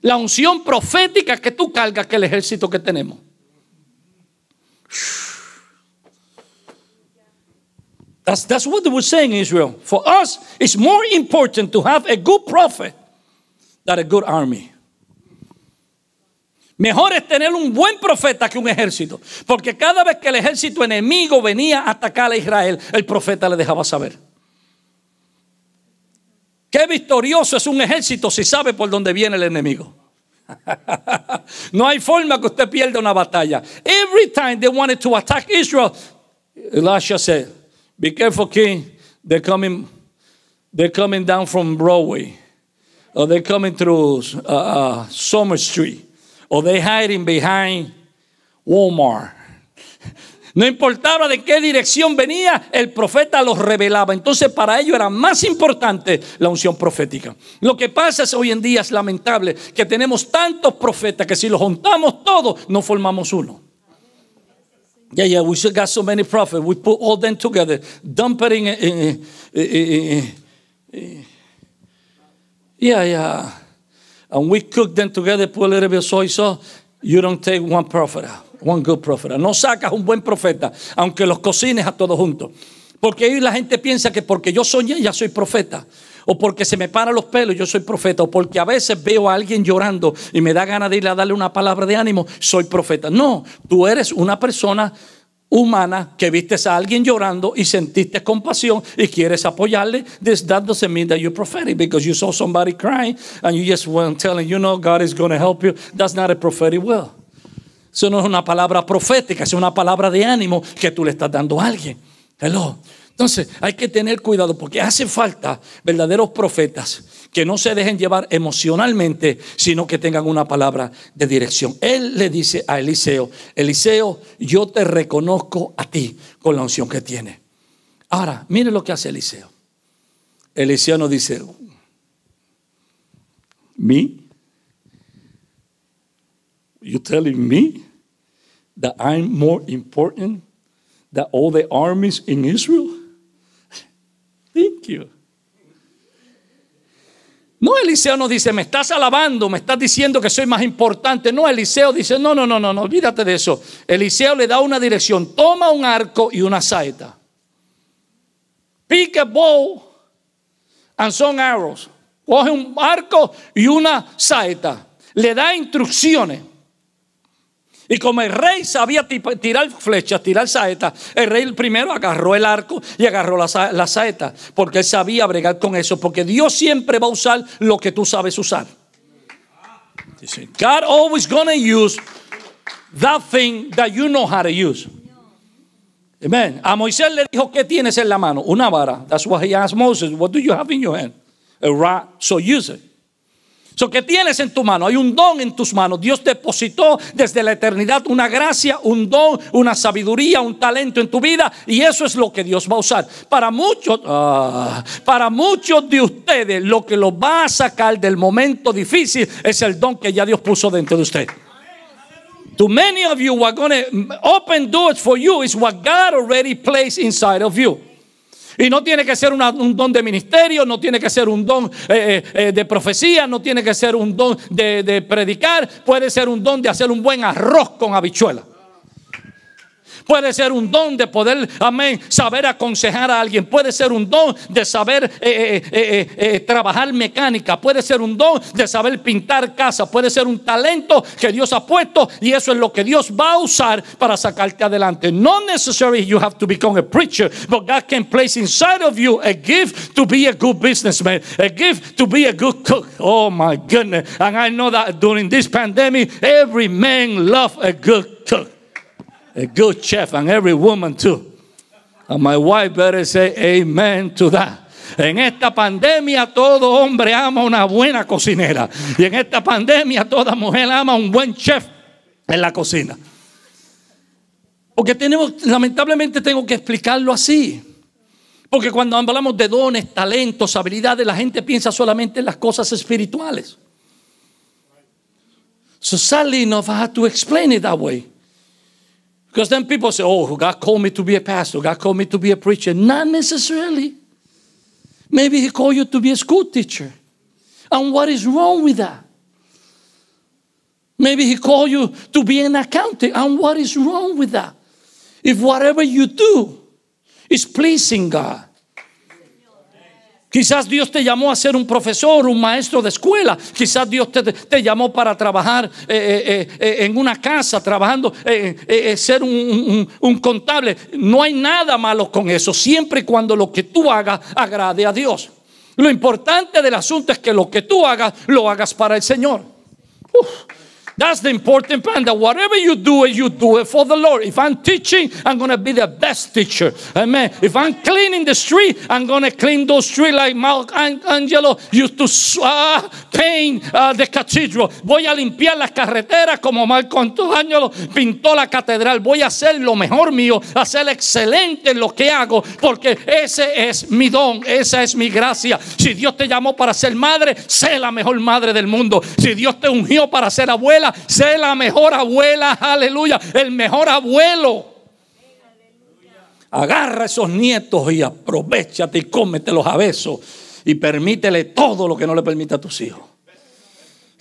la unción profética que tú cargas que el ejército que tenemos. That's, that's what they were saying in Israel. For us, it's more important to have a good prophet than a good army. Mejor es tener un buen profeta que un ejército. Porque cada vez que el ejército enemigo venía a atacar a Israel, el profeta le dejaba saber. Qué victorioso es un ejército si sabe por dónde viene el enemigo. [laughs] no hay forma que usted pierda una batalla. Every time they wanted to attack Israel, Elisha said, Be careful, king. They're coming, they're coming down from Broadway. Or they're coming through uh, uh Summer Street o they hiding behind Walmart. No importaba de qué dirección venía, el profeta los revelaba. Entonces para ello era más importante la unción profética. Lo que pasa es hoy en día es lamentable que tenemos tantos profetas que si los juntamos todos no formamos uno. Yeah, yeah, we got so many prophets. We put all them together, dump eh, eh, eh, yeah, yeah and we cook them together, put little bit of soy sauce, you don't take one prophet one good prophet No sacas un buen profeta, aunque los cocines a todos juntos. Porque ahí la gente piensa que porque yo soñé ya soy profeta. O porque se me paran los pelos, yo soy profeta. O porque a veces veo a alguien llorando y me da ganas de ir a darle una palabra de ánimo, soy profeta. No, tú eres una persona humana que viste a alguien llorando y sentiste compasión y quieres apoyarle, this, that doesn't mean that you're prophetic because you saw somebody crying and you just went telling, you know, God is going to help you. That's not a prophetic will. Eso no es una palabra profética, es una palabra de ánimo que tú le estás dando a alguien. Hello. Entonces, hay que tener cuidado porque hace falta verdaderos profetas que no se dejen llevar emocionalmente, sino que tengan una palabra de dirección. Él le dice a Eliseo, Eliseo, yo te reconozco a ti con la unción que tiene. Ahora, mire lo que hace Eliseo. Eliseo no dice, ¿me? You telling me that I'm more important than all the armies in Israel? Thank you. No, Eliseo nos dice, me estás alabando, me estás diciendo que soy más importante. No, Eliseo dice, no, no, no, no, no, olvídate de eso. Eliseo le da una dirección, toma un arco y una saeta. Pick a bow and some arrows. Coge un arco y una saeta. Le da instrucciones. Y como el rey sabía tirar flechas, tirar saetas, el rey primero agarró el arco y agarró la, saeta, porque él sabía bregar con eso, porque Dios siempre va a usar lo que tú sabes usar. God always gonna use that thing that you know how to use. Amen. A Moisés le dijo, ¿qué tienes en la mano? Una vara. That's what he asked Moses. What do you have in your hand? A rod. So use it. So, que tienes en tu mano? Hay un don en tus manos. Dios depositó desde la eternidad una gracia, un don, una sabiduría, un talento en tu vida. Y eso es lo que Dios va a usar. Para muchos, ah, para muchos de ustedes, lo que lo va a sacar del momento difícil es el don que ya Dios puso dentro de usted. To many of you, open doors for you is what God already placed inside of you. Y no tiene que ser un don de ministerio, no tiene que ser un don eh, eh, eh, de profecía, no tiene que ser un don de, de predicar, puede ser un don de hacer un buen arroz con habichuela. Puede ser un don de poder, amén, saber aconsejar a alguien. Puede ser un don de saber eh, eh, eh, trabajar mecánica. Puede ser un don de saber pintar casa. Puede ser un talento que Dios ha puesto y eso es lo que Dios va a usar para sacarte adelante. No necesariamente you have to become a preacher, but God can place inside of you a gift to be a good businessman, a gift to be a good cook. Oh my goodness. And I know that during this pandemic, every man loves a good cook a good chef, and every woman too. And my wife better say amen to that. En esta pandemia todo hombre ama una buena cocinera. Y en esta pandemia toda mujer ama un buen chef en la cocina. Porque tenemos, lamentablemente tengo que explicarlo así. Porque cuando hablamos de dones, talentos, habilidades, la gente piensa solamente en las cosas espirituales. So sadly enough, I had to explain it that way. Because then people say, oh, God called me to be a pastor. God called me to be a preacher. Not necessarily. Maybe He called you to be a school teacher. And what is wrong with that? Maybe He called you to be an accountant. And what is wrong with that? If whatever you do is pleasing God, Quizás Dios te llamó a ser un profesor, un maestro de escuela. Quizás Dios te, llamó para trabajar eh, eh, eh, en una casa, trabajando, ser un, un, contable. No hay nada malo con eso, siempre y cuando lo que tú hagas agrade a Dios. Lo importante del asunto es que lo que tú hagas, lo hagas para el Señor. That's the important part. That whatever you do, you do it for the Lord. If I'm teaching, I'm going to be the best teacher. Amen. If I'm cleaning the street, I'm going to clean those streets like Mark Angelo used to ah, paint uh, the cathedral. Voy a limpiar las carreteras como Marco Angelo pintó la catedral. Voy a hacer lo mejor mío, hacer excelente en lo que hago, porque ese es mi don, esa es mi gracia. Si Dios te llamó para ser madre, sé la mejor madre del mundo. Si Dios te ungió para ser abuela, sé la mejor abuela, aleluya, el mejor abuelo. Agarra a esos nietos y aprovechate y cómetelos a besos y permítele todo lo que no le permita a tus hijos.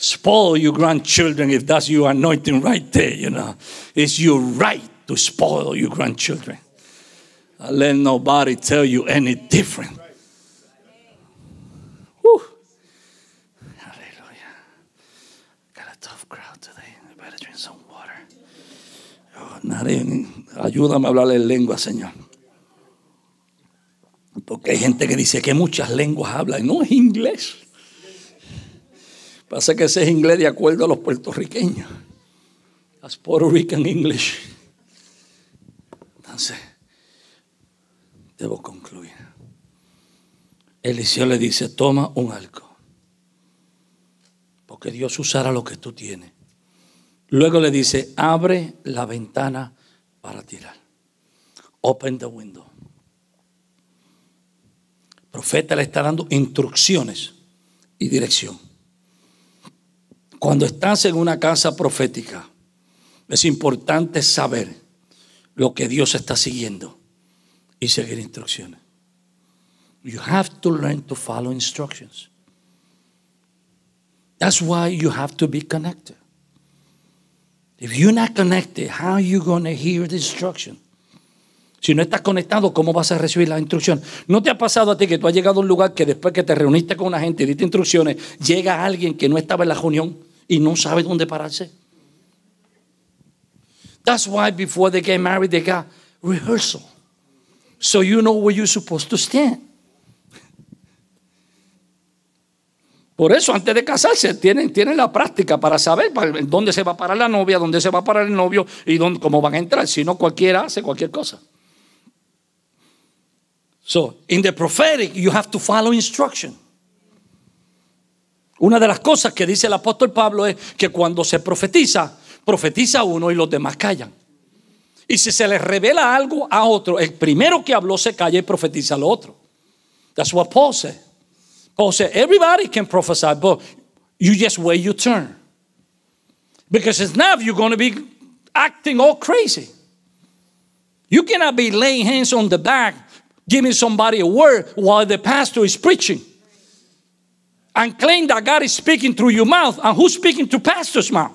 Spoil your grandchildren if that's your anointing right there, you know. It's your right to spoil your grandchildren. let nobody tell you any different. ayúdame a hablarle en lengua, Señor. Porque hay gente que dice que muchas lenguas hablan. No, es inglés. Pasa que ese es inglés de acuerdo a los puertorriqueños. Es Puerto Rican English. Entonces, debo concluir. Eliseo le dice, toma un arco. Porque Dios usará lo que tú tienes. Luego le dice, abre la ventana para tirar. Open the window. El profeta le está dando instrucciones y dirección. Cuando estás en una casa profética, es importante saber lo que Dios está siguiendo y seguir instrucciones. You have to learn to follow instructions. That's why you have to be connected. If you're not connected, how are you going hear the instruction? Si no estás conectado, ¿cómo vas a recibir la instrucción? ¿No te ha pasado a ti que tú has llegado a un lugar que después que te reuniste con una gente y diste instrucciones, llega alguien que no estaba en la reunión y no sabe dónde pararse? That's why before they get married, they got rehearsal. So you know where you're supposed to stand. Por eso, antes de casarse, tienen, la práctica para saber dónde se va a parar la novia, dónde se va a parar el novio y dónde, cómo van a entrar. Si no, cualquiera hace cualquier cosa. So, in the prophetic, you have to follow instruction. Una de las cosas que dice el apóstol Pablo es que cuando se profetiza, profetiza uno y los demás callan. Y si se les revela algo a otro, el primero que habló se calla y profetiza al otro. That's what Paul said, everybody can prophesy, but you just wait your turn. Because it's now you're going to be acting all crazy. You cannot be laying hands on the back, giving somebody a word while the pastor is preaching. And claim that God is speaking through your mouth. And who's speaking to pastor's mouth?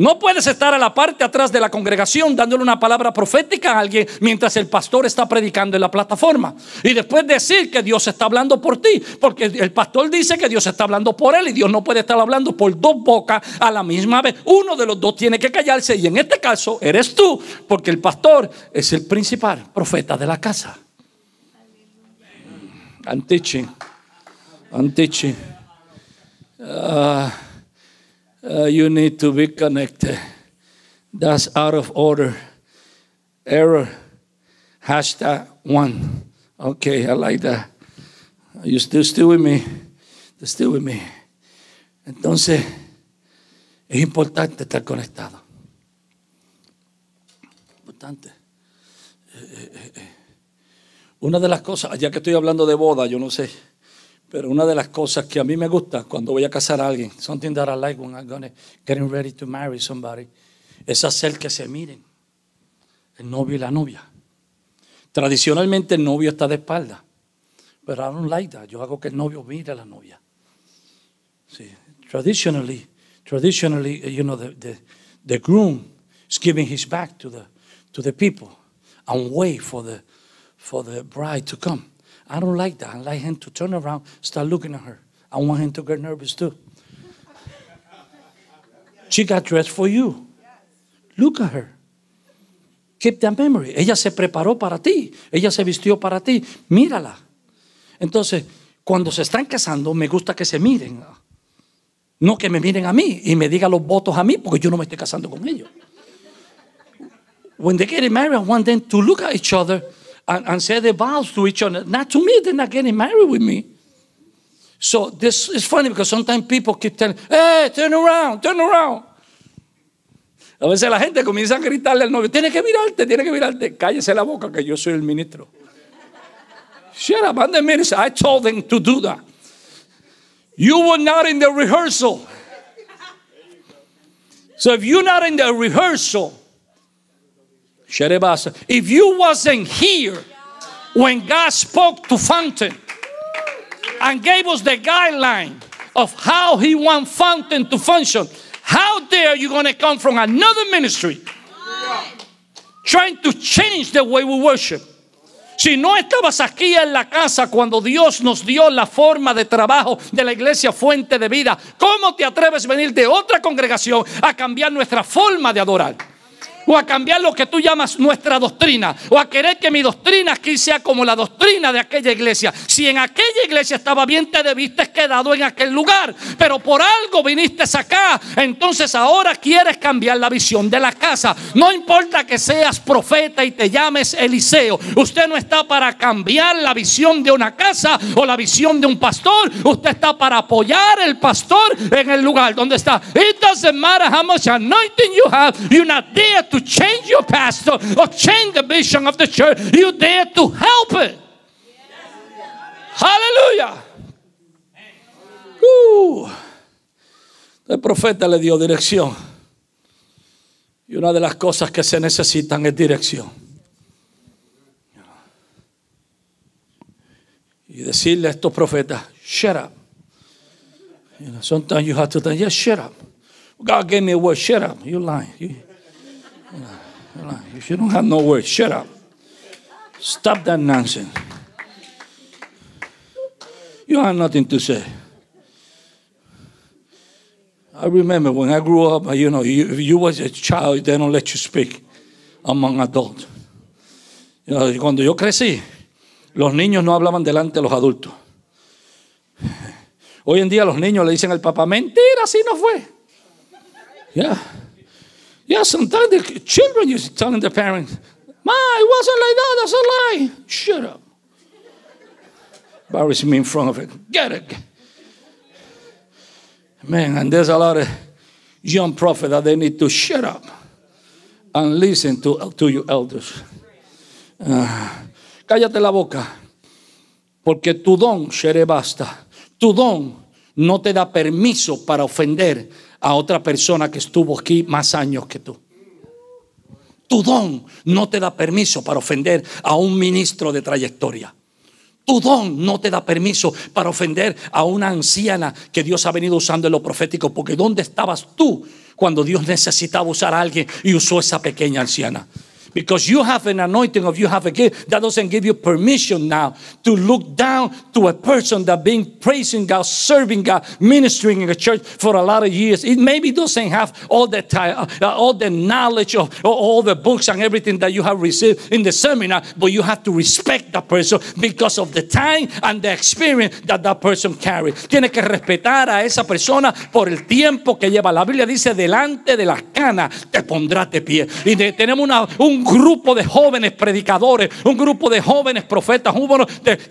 No puedes estar a la parte atrás de la congregación dándole una palabra profética a alguien mientras el pastor está predicando en la plataforma. Y después decir que Dios está hablando por ti. Porque el pastor dice que Dios está hablando por él y Dios no puede estar hablando por dos bocas a la misma vez. Uno de los dos tiene que callarse y en este caso eres tú. Porque el pastor es el principal profeta de la casa. Antichi. Antichi. Ah... Uh, you need to be connected. That's out of order. Error. Hashtag one. Okay, I like that. you still, still with me? still with me. Entonces, es importante estar conectado. Importante. Eh, eh, eh, Una de las cosas, ya que estoy hablando de boda, yo no sé. Pero una de las cosas que a mí me gusta cuando voy a casar a alguien, something that I like when I'm gonna getting ready to marry somebody, es hacer que se miren el novio y la novia. Tradicionalmente el novio está de espalda, pero I don't like that. Yo hago que el novio mire a la novia. Sí. Traditionally, traditionally, eh, you know, the, the, the groom is giving his back to the to the people and wait for the for the bride to come. I don't like that. I like him to turn around, start looking at her. I want him to get nervous too. She got dressed for you. Look at her. Keep that memory. Ella se preparó para ti. Ella se vistió para ti. Mírala. Entonces, cuando se están casando, me gusta que se miren. No que me miren a mí y me digan los votos a mí, porque yo no me estoy casando con ellos. When they get married, I want them to look at each other and, and say the vows to each other. Not to me, they're not getting married with me. So this is funny because sometimes people keep telling, hey, turn around, turn around. A veces la gente comienza a gritarle al novio, tiene que mirarte, tiene que mirarte. Cállese la boca que yo soy el ministro. Shut up, I'm the minister. I told them to do that. You were not in the rehearsal. So if you're not in the rehearsal, If you wasn't here when God spoke to Fountain and gave us the guideline of how he wants Fountain to function, how dare you gonna come from another ministry trying to change the way we worship? Si no estabas aquí en la casa cuando Dios nos dio la forma de trabajo de la iglesia fuente de vida, ¿cómo te atreves a venir de otra congregación a cambiar nuestra forma de adorar? o a cambiar lo que tú llamas nuestra doctrina, o a querer que mi doctrina aquí sea como la doctrina de aquella iglesia. Si en aquella iglesia estaba bien, te debiste quedado en aquel lugar, pero por algo viniste acá. Entonces ahora quieres cambiar la visión de la casa. No importa que seas profeta y te llames Eliseo, usted no está para cambiar la visión de una casa o la visión de un pastor, usted está para apoyar el pastor en el lugar donde está. It doesn't matter how much anointing you have, to change your pastor or change the mission of the church. you dare to help it. Yes. Hallelujah. Uh, el profeta le dio dirección. Y una de las cosas que se necesitan es dirección. Y decirle a estos profetas, shut up. You know, sometimes you have to think, "Yes, shut up. God gave me a word, shut up. You're lying. You, If you don't have no words, shut up. Stop that nonsense. You have nothing to say. I remember when I grew up, you know, you, you was a child, they don't let you speak among adults. adult cuando yo crecí, los niños no hablaban delante de los adultos. Hoy en día los niños le dicen al papá, mentira, así no fue. Yeah. Yeah, sometimes the children is telling the parents, Ma, it wasn't like that, that's a lie. Shut up. Buries me in front of it. Get it. Man, and there's a lot of young prophet that they need to shut up and listen to, to your elders. Uh, cállate la boca, porque tu don seré basta. Tu don no te da permiso para ofender a otra persona que estuvo aquí más años que tú. Tu don no te da permiso para ofender a un ministro de trayectoria. Tu don no te da permiso para ofender a una anciana que Dios ha venido usando en lo profético, porque ¿dónde estabas tú cuando Dios necesitaba usar a alguien y usó esa pequeña anciana? because you have an anointing of you have a gift that doesn't give you permission now to look down to a person that been praising God, serving God, ministering in a church for a lot of years. It maybe doesn't have all the time, uh, all the knowledge of uh, all the books and everything that you have received in the seminar, but you have to respect that person because of the time and the experience that that person carries. Tiene que respetar a esa persona por el tiempo que lleva. La Biblia dice delante de las canas te pondrás de pie. Y de, tenemos una, un grupo de jóvenes predicadores, un grupo de jóvenes profetas,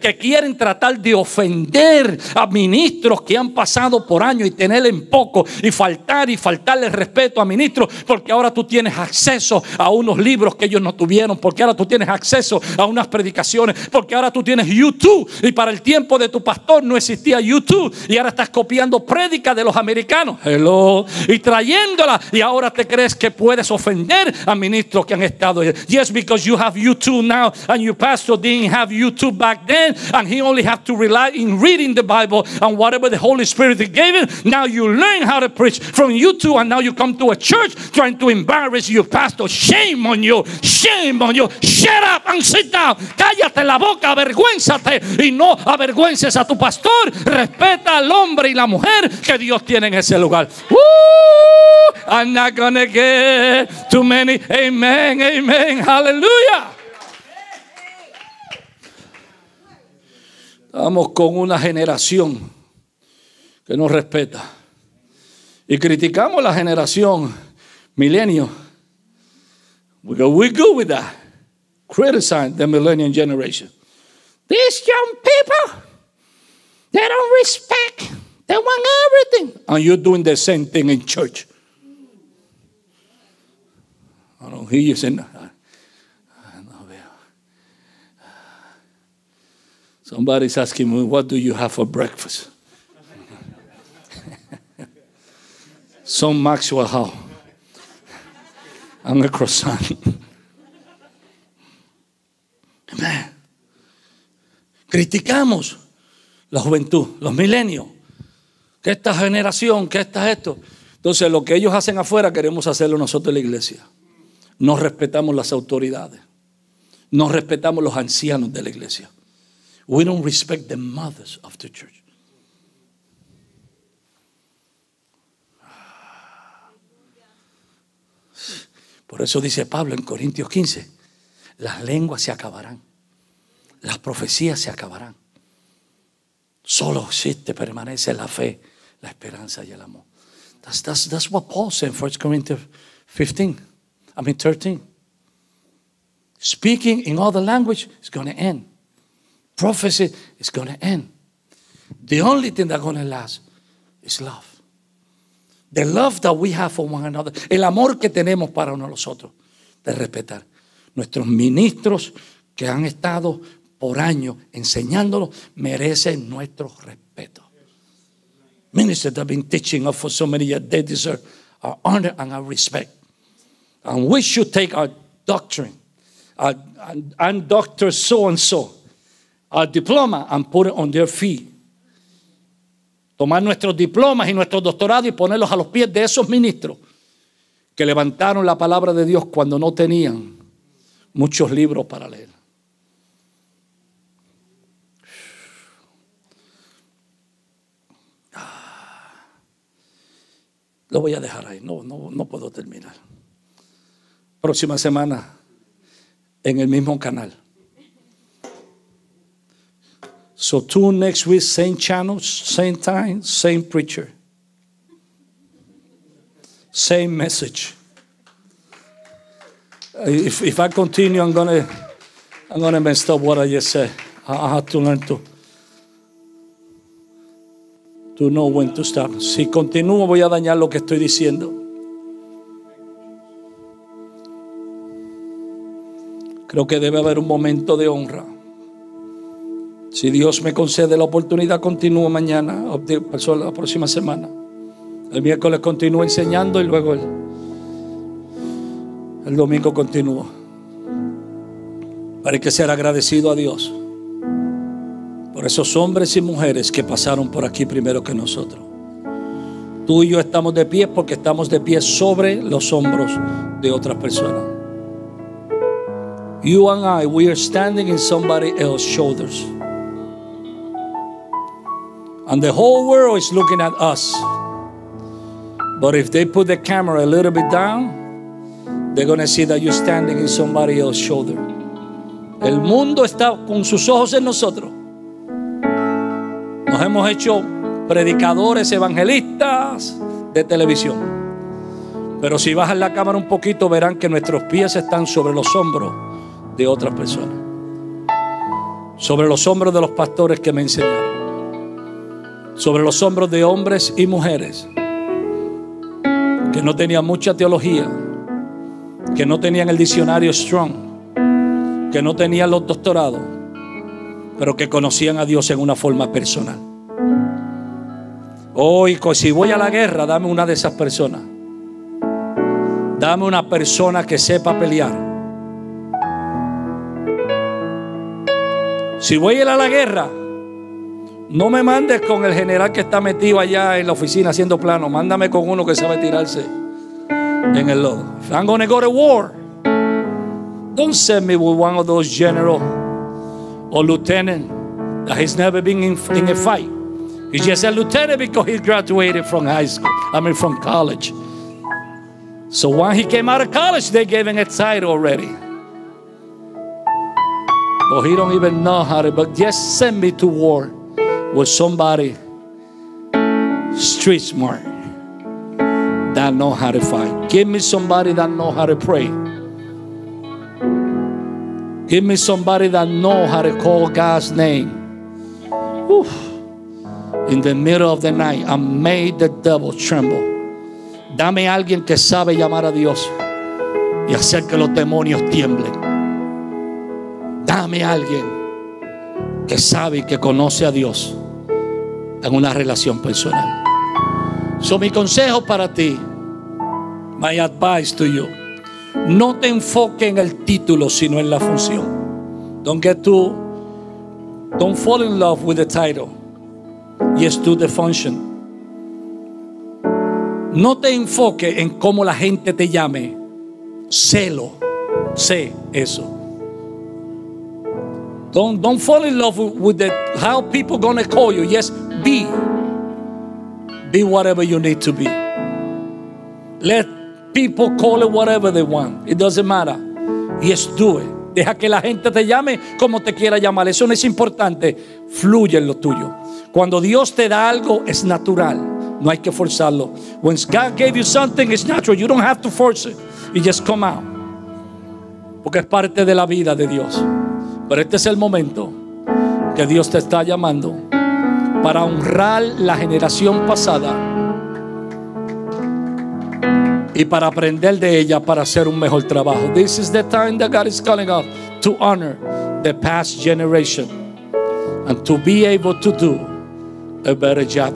que quieren tratar de ofender a ministros que han pasado por años y tener en poco y faltar y faltarle respeto a ministros porque ahora tú tienes acceso a unos libros que ellos no tuvieron, porque ahora tú tienes acceso a unas predicaciones, porque ahora tú tienes YouTube y para el tiempo de tu pastor no existía YouTube y ahora estás copiando prédicas de los americanos. Y trayéndola y ahora te crees que puedes ofender a ministros que han estado father. Yes, because you have YouTube now and your pastor didn't have YouTube back then and he only had to rely in reading the Bible and whatever the Holy Spirit gave him. Now you learn how to preach from YouTube and now you come to a church trying to embarrass your pastor. Shame on you. Shame on you. Shut up and sit down. Cállate la boca, avergüénzate y no avergüences a tu pastor. Respeta al hombre y la mujer que Dios tiene en ese lugar. Woo! I'm not gonna get too many. Amen. Amen. Amén, aleluya. Estamos con una generación que no respeta. Y criticamos la generación milenio. We go, we go with that. Criticize the millennial generation. These young people, they don't respect. They want everything. And you're doing the same thing in church. I don't hear you saying, Somebody's asking me, What do you have for breakfast? Son Maxwell house and a croissant. Criticamos la juventud, los milenios, que esta generación, que esta esto. Entonces, lo que ellos hacen afuera queremos hacerlo nosotros en la iglesia. No respetamos las autoridades. No respetamos los ancianos de la iglesia. We don't respect the mothers of the church. Por eso dice Pablo en Corintios 15, las lenguas se acabarán, las profecías se acabarán. Solo si te permanece la fe, la esperanza y el amor. That's, that's, that's what Paul said in 1 Corinthians 15, I mean 13. Speaking in other language is going to end prophecy is going to end. The only thing that's going to last is love. The love that we have for one another. El amor que tenemos para uno los otros. De respetar. Nuestros ministros que han estado por años enseñándonos merecen nuestro respeto. Ministers that have been teaching us for so many years, they deserve our honor and our respect. And we should take our doctrine, and, and Dr. So and so a diploma and put it on their feet. Tomar nuestros diplomas y nuestros doctorados y ponerlos a los pies de esos ministros que levantaron la palabra de Dios cuando no tenían muchos libros para leer. Ah, lo voy a dejar ahí, no, no puedo terminar. Próxima semana, en el mismo canal. So tune next week, same channels, same time, same preacher, same message. Uh, if, if I continue, I'm gonna I'm gonna mess up what I just said. I, have to learn to to know when to stop. Si continúo, voy a dañar lo que estoy diciendo. Creo que debe haber un momento de honra. Si Dios me concede la oportunidad, continúo mañana, la próxima semana. El miércoles continúo enseñando y luego el, domingo continúo. Para que ser agradecido a Dios por esos hombres y mujeres que pasaron por aquí primero que nosotros. Tú y yo estamos de pie porque estamos de pie sobre los hombros de otras personas. You and I, we are standing in somebody else's shoulders. Y the whole world is looking at us. But if they put the camera a little bit down, they're going to see that you're standing in somebody else's shoulder. El mundo está con sus ojos en nosotros. Nos hemos hecho predicadores, evangelistas de televisión. Pero si bajan la cámara un poquito, verán que nuestros pies están sobre los hombros de otras personas. Sobre los hombros de los pastores que me enseñaron sobre los hombros de hombres y mujeres que no tenían mucha teología, que no tenían el diccionario Strong, que no tenían los doctorados, pero que conocían a Dios en una forma personal. Hoy, si voy a la guerra, dame una de esas personas. Dame una persona que sepa pelear. Si voy a ir a la guerra, No me mandes con el general que está metido allá en la oficina haciendo plano. Mándame con uno que sabe tirarse en el lodo. If I'm going to go to war. Don't send me with one of those general or lieutenant that has never been in, in a fight. He's just a lieutenant because he graduated from high school. I mean, from college. So when he came out of college, they gave him a title already. But he don't even know how to. But just send me to war. with somebody street smart that know how to fight. Give me somebody that know how to pray. Give me somebody that know how to call God's name. In the middle of the night, I made the devil tremble. Dame alguien que sabe llamar a Dios y hacer que los demonios tiemblen. Dame alguien que sabe que conoce a Dios en una relación personal. So, mi consejo para ti, my advice to you, no te enfoque en el título, sino en la función. Don't get too, don't fall in love with the title. Yes, to the function. No te enfoque en cómo la gente te llame. Sélo. Sé eso. Don't, don't fall in love with, with the, how people gonna call you. Yes, Be. Be whatever you need to be. Let people call it whatever they want. It doesn't matter. Yes, do it. Deja que la gente te llame como te quiera llamar. Eso no es importante. Fluye en lo tuyo. Cuando Dios te da algo, es natural. No hay que forzarlo. When God gave you something, it's natural. You don't have to force it. You just come out. Porque es parte de la vida de Dios. Pero este es el momento que Dios te está llamando para honrar la generación pasada y para aprender de ella para hacer un mejor trabajo. This is the time that God is calling us to honor the past generation and to be able to do a better job